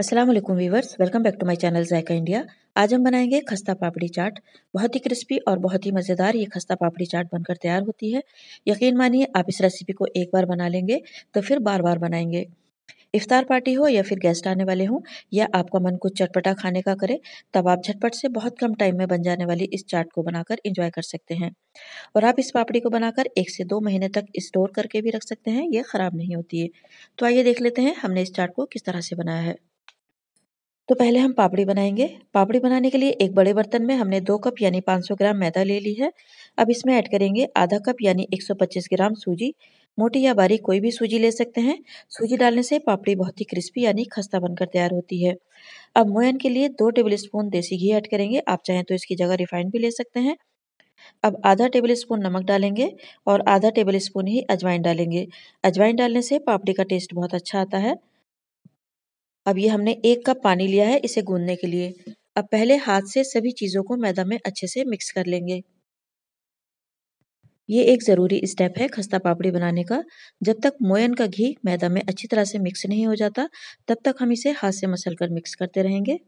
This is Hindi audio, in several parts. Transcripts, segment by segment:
Aslam viewers welcome back to my channel Zaika India आज हम बनाएंगे खस्ता पापड़ी चाट बहुत ही क्रिस्पी और बहुत ही मज़ेदार ये खस्ता पापड़ी चाट बनकर तैयार होती है यकीन मानिए आप इस रेसिपी को एक बार बना लेंगे तो फिर बार बार बनाएंगे इफ़ार पार्टी हो या फिर गेस्ट आने वाले हों या आपका मन कुछ चटपटा खाने का करे तब आप झटपट से बहुत कम टाइम में बन जाने वाली इस चाट को बनाकर इंजॉय कर सकते हैं और आप इस पापड़ी को बनाकर एक से दो महीने तक स्टोर करके भी रख सकते हैं ये ख़राब नहीं होती है तो आइए देख लेते हैं हमने इस चाट को किस तरह से बनाया है तो पहले हम पापड़ी बनाएंगे पापड़ी बनाने के लिए एक बड़े बर्तन में हमने दो कप यानी 500 ग्राम मैदा ले ली है अब इसमें ऐड करेंगे आधा कप यानी 125 ग्राम सूजी मोटी या बारीक कोई भी सूजी ले सकते हैं सूजी डालने से पापड़ी बहुत ही क्रिस्पी यानी खस्ता बनकर तैयार होती है अब मोयन के लिए दो टेबल स्पून देसी घी ऐड करेंगे आप चाहें तो इसकी जगह रिफाइंड भी ले सकते हैं अब आधा टेबल स्पून नमक डालेंगे और आधा टेबल स्पून ही अजवाइन डालेंगे अजवाइन डालने से पापड़ी का टेस्ट बहुत अच्छा आता है अब ये हमने एक कप पानी लिया है इसे गूंदने के लिए अब पहले हाथ से सभी चीज़ों को मैदा में अच्छे से मिक्स कर लेंगे ये एक ज़रूरी स्टेप है खस्ता पापड़ी बनाने का जब तक मोयन का घी मैदा में अच्छी तरह से मिक्स नहीं हो जाता तब तक हम इसे हाथ से मसल कर मिक्स करते रहेंगे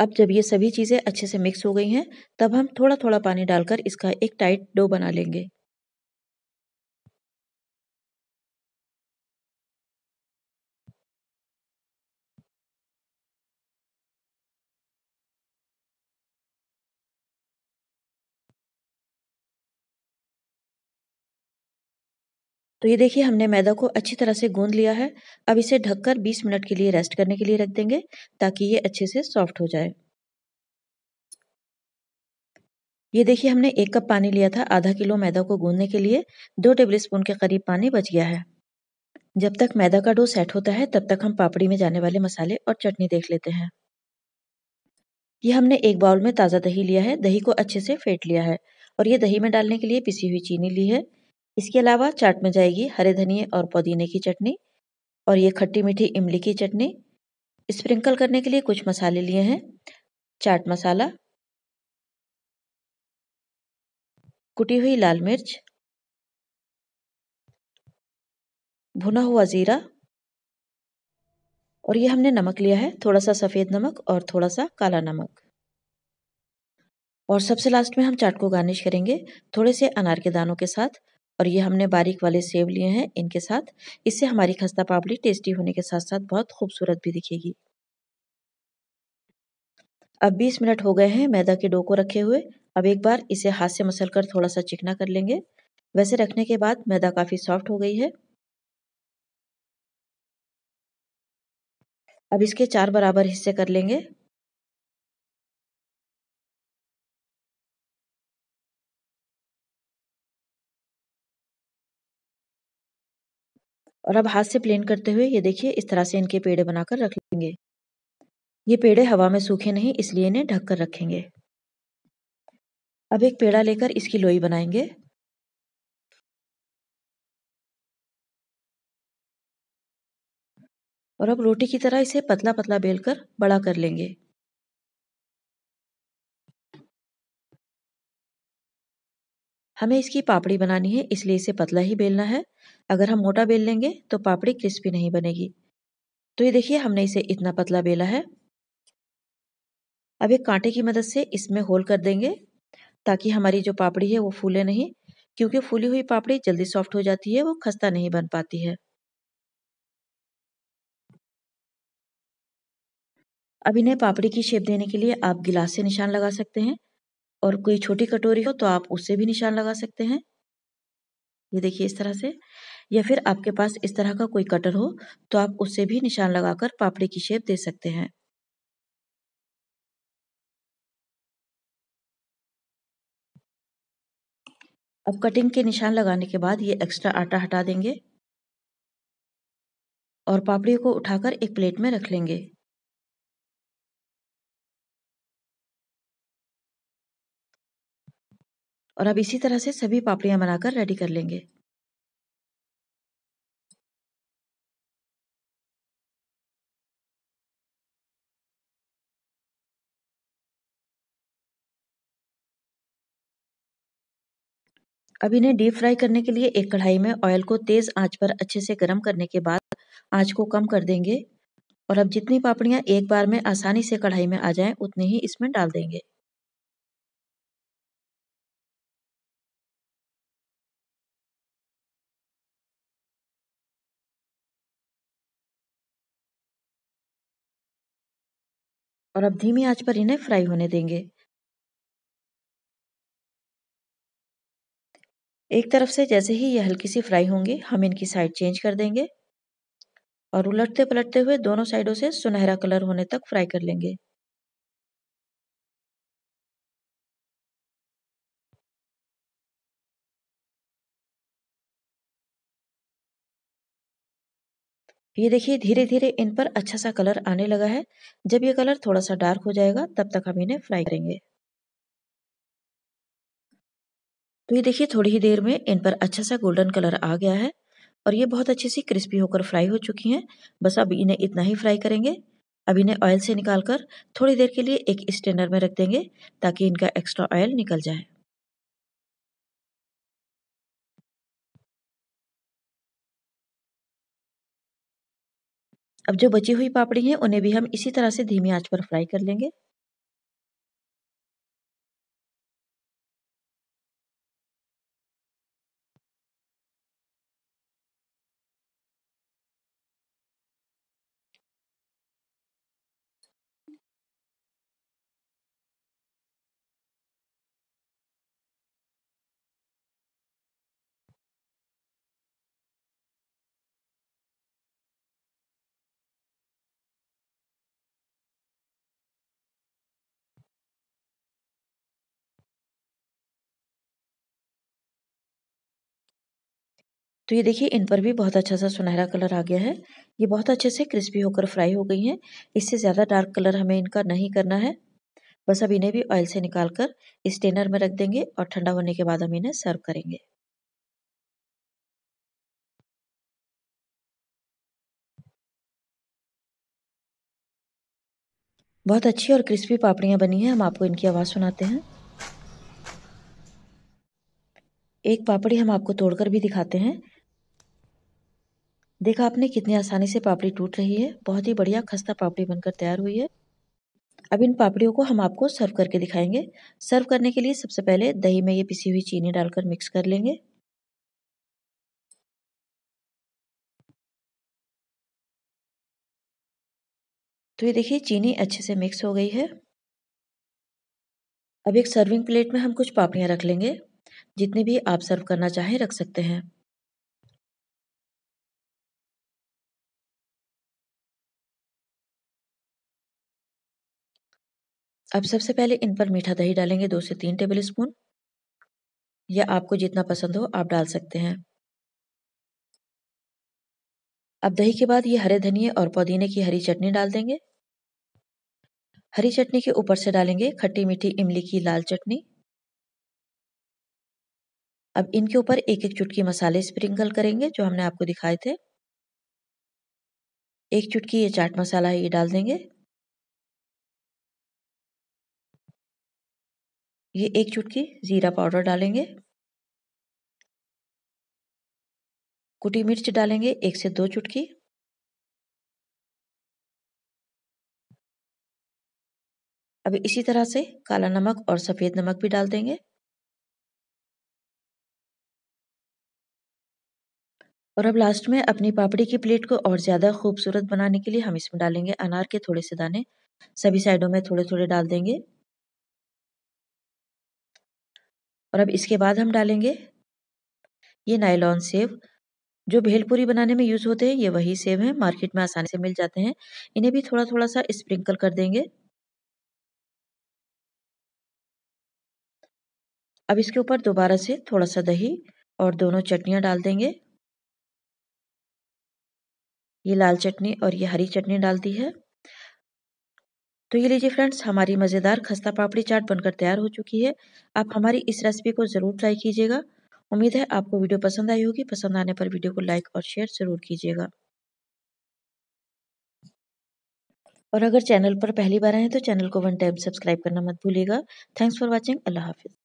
अब जब ये सभी चीज़ें अच्छे से मिक्स हो गई हैं तब हम थोड़ा थोड़ा पानी डालकर इसका एक टाइट डो बना लेंगे तो ये देखिए हमने मैदा को अच्छी तरह से गूंद लिया है अब इसे ढककर 20 मिनट के लिए रेस्ट करने के लिए रख देंगे ताकि ये अच्छे से सॉफ्ट हो जाए ये देखिए हमने एक कप पानी लिया था आधा किलो मैदा को गूंदने के लिए दो टेबल स्पून के करीब पानी बच गया है जब तक मैदा का डो सेट होता है तब तक हम पापड़ी में जाने वाले मसाले और चटनी देख लेते हैं ये हमने एक बाउल में ताज़ा दही लिया है दही को अच्छे से फेंट लिया है और ये दही में डालने के लिए पिसी हुई चीनी ली है इसके अलावा चाट में जाएगी हरे धनिए और पुदीने की चटनी और ये खट्टी मीठी इमली की चटनी स्प्रिंकल करने के लिए कुछ मसाले लिए हैं चाट मसाला कुटी हुई लाल मिर्च भुना हुआ ज़ीरा और ये हमने नमक लिया है थोड़ा सा सफ़ेद नमक और थोड़ा सा काला नमक और सबसे लास्ट में हम चाट को गार्निश करेंगे थोड़े से अनार के दानों के साथ और ये हमने बारीक वाले सेब लिए हैं इनके साथ इससे हमारी खस्ता पापड़ी टेस्टी होने के साथ साथ बहुत खूबसूरत भी दिखेगी अब 20 मिनट हो गए हैं मैदा के डो को रखे हुए अब एक बार इसे हाथ से मसल कर थोड़ा सा चिकना कर लेंगे वैसे रखने के बाद मैदा काफ़ी सॉफ्ट हो गई है अब इसके चार बराबर हिस्से कर लेंगे और अब हाथ से प्लेन करते हुए ये देखिए इस तरह से इनके पेड़े बनाकर रख लेंगे ये पेड़े हवा में सूखे नहीं इसलिए इन्हें ढक कर रखेंगे अब एक पेड़ा लेकर इसकी लोई बनाएंगे और अब रोटी की तरह इसे पतला पतला बेलकर बड़ा कर लेंगे हमें इसकी पापड़ी बनानी है इसलिए इसे पतला ही बेलना है अगर हम मोटा बेल लेंगे तो पापड़ी क्रिस्पी नहीं बनेगी तो ये देखिए हमने इसे इतना पतला बेला है अब एक कांटे की मदद से इसमें होल कर देंगे ताकि हमारी जो पापड़ी है वो फूले नहीं क्योंकि फूली हुई पापड़ी जल्दी सॉफ्ट हो जाती है वो खस्ता नहीं बन पाती है अब इन्हें पापड़ी की शेप देने के लिए आप गिलास से निशान लगा सकते हैं और कोई छोटी कटोरी हो तो आप उससे भी निशान लगा सकते हैं ये देखिए इस तरह से या फिर आपके पास इस तरह का कोई कटर हो तो आप उससे भी निशान लगाकर पापड़ी की शेप दे सकते हैं अब कटिंग के निशान लगाने के बाद ये एक्स्ट्रा आटा हटा देंगे और पापड़ी को उठाकर एक प्लेट में रख लेंगे और अब इसी तरह से सभी पापड़ियाँ बनाकर रेडी कर लेंगे अब इन्हें डीप फ्राई करने के लिए एक कढ़ाई में ऑयल को तेज आंच पर अच्छे से गर्म करने के बाद आंच को कम कर देंगे और अब जितनी पापड़ियाँ एक बार में आसानी से कढ़ाई में आ जाएं उतनी ही इसमें डाल देंगे और अब धीमी आंच पर इन्हें फ्राई होने देंगे एक तरफ से जैसे ही ये हल्की सी फ्राई होंगी हम इनकी साइड चेंज कर देंगे और उलटते पलटते हुए दोनों साइडों से सुनहरा कलर होने तक फ्राई कर लेंगे ये देखिए धीरे धीरे इन पर अच्छा सा कलर आने लगा है जब ये कलर थोड़ा सा डार्क हो जाएगा तब तक हम इन्हें फ्राई करेंगे तो ये देखिए थोड़ी ही देर में इन पर अच्छा सा गोल्डन कलर आ गया है और ये बहुत अच्छी सी क्रिस्पी होकर फ्राई हो चुकी हैं बस अब इन्हें इतना ही फ्राई करेंगे अब इन्हें ऑयल से निकालकर थोड़ी देर के लिए एक स्टैंडर में रख देंगे ताकि इनका एक्स्ट्रा ऑयल निकल जाए अब जो बची हुई पापड़ी है उन्हें भी हम इसी तरह से धीमी आंच पर फ्राई कर लेंगे तो ये देखिए इन पर भी बहुत अच्छा सा सुनहरा कलर आ गया है ये बहुत अच्छे से क्रिस्पी होकर फ्राई हो गई हैं इससे ज़्यादा डार्क कलर हमें इनका नहीं करना है बस अब इन्हें भी ऑयल से निकाल कर स्टेनर में रख देंगे और ठंडा होने के बाद हम इन्हें सर्व करेंगे बहुत अच्छी और क्रिस्पी पापड़ियाँ बनी हैं हम आपको इनकी आवाज़ सुनाते हैं एक पापड़ी हम आपको तोड़कर भी दिखाते हैं देखा आपने कितनी आसानी से पापड़ी टूट रही है बहुत ही बढ़िया खस्ता पापड़ी बनकर तैयार हुई है अब इन पापड़ियों को हम आपको सर्व करके दिखाएंगे सर्व करने के लिए सबसे पहले दही में ये पिसी हुई चीनी डालकर मिक्स कर लेंगे तो ये देखिए चीनी अच्छे से मिक्स हो गई है अब एक सर्विंग प्लेट में हम कुछ पापड़ियाँ रख लेंगे जितनी भी आप सर्व करना चाहें रख सकते हैं अब सबसे पहले इन पर मीठा दही डालेंगे दो से तीन टेबल स्पून या आपको जितना पसंद हो आप डाल सकते हैं अब दही के बाद ये हरे धनिए और पुदीने की हरी चटनी डाल देंगे हरी चटनी के ऊपर से डालेंगे खट्टी मीठी इमली की लाल चटनी अब इनके ऊपर एक एक चुटकी मसाले स्प्रिंकल करेंगे जो हमने आपको दिखाए थे एक चुटकी ये चाट मसाला है ये डाल देंगे ये एक चुटकी ज़ीरा पाउडर डालेंगे कुटी मिर्च डालेंगे एक से दो चुटकी अब इसी तरह से काला नमक और सफ़ेद नमक भी डाल देंगे और अब लास्ट में अपनी पापड़ी की प्लेट को और ज़्यादा खूबसूरत बनाने के लिए हम इसमें डालेंगे अनार के थोड़े से दाने सभी साइडों में थोड़े थोड़े डाल देंगे और अब इसके बाद हम डालेंगे ये नायलॉन सेव जो भेलपूरी बनाने में यूज़ होते हैं ये वही सेव हैं मार्केट में आसानी से मिल जाते हैं इन्हें भी थोड़ा थोड़ा सा स्प्रिंकल कर देंगे अब इसके ऊपर दोबारा से थोड़ा सा दही और दोनों चटनियाँ डाल देंगे ये लाल चटनी और ये हरी चटनी डाल दी है तो ये लीजिए फ्रेंड्स हमारी मज़ेदार खस्ता पापड़ी चाट बनकर तैयार हो चुकी है आप हमारी इस रेसिपी को ज़रूर ट्राई कीजिएगा उम्मीद है आपको वीडियो पसंद आई होगी पसंद आने पर वीडियो को लाइक और शेयर ज़रूर कीजिएगा और अगर चैनल पर पहली बार आए तो चैनल को वन टाइम सब्सक्राइब करना मत भूलिएगा थैंक्स फॉर वॉचिंग अल्लाह हाफिज़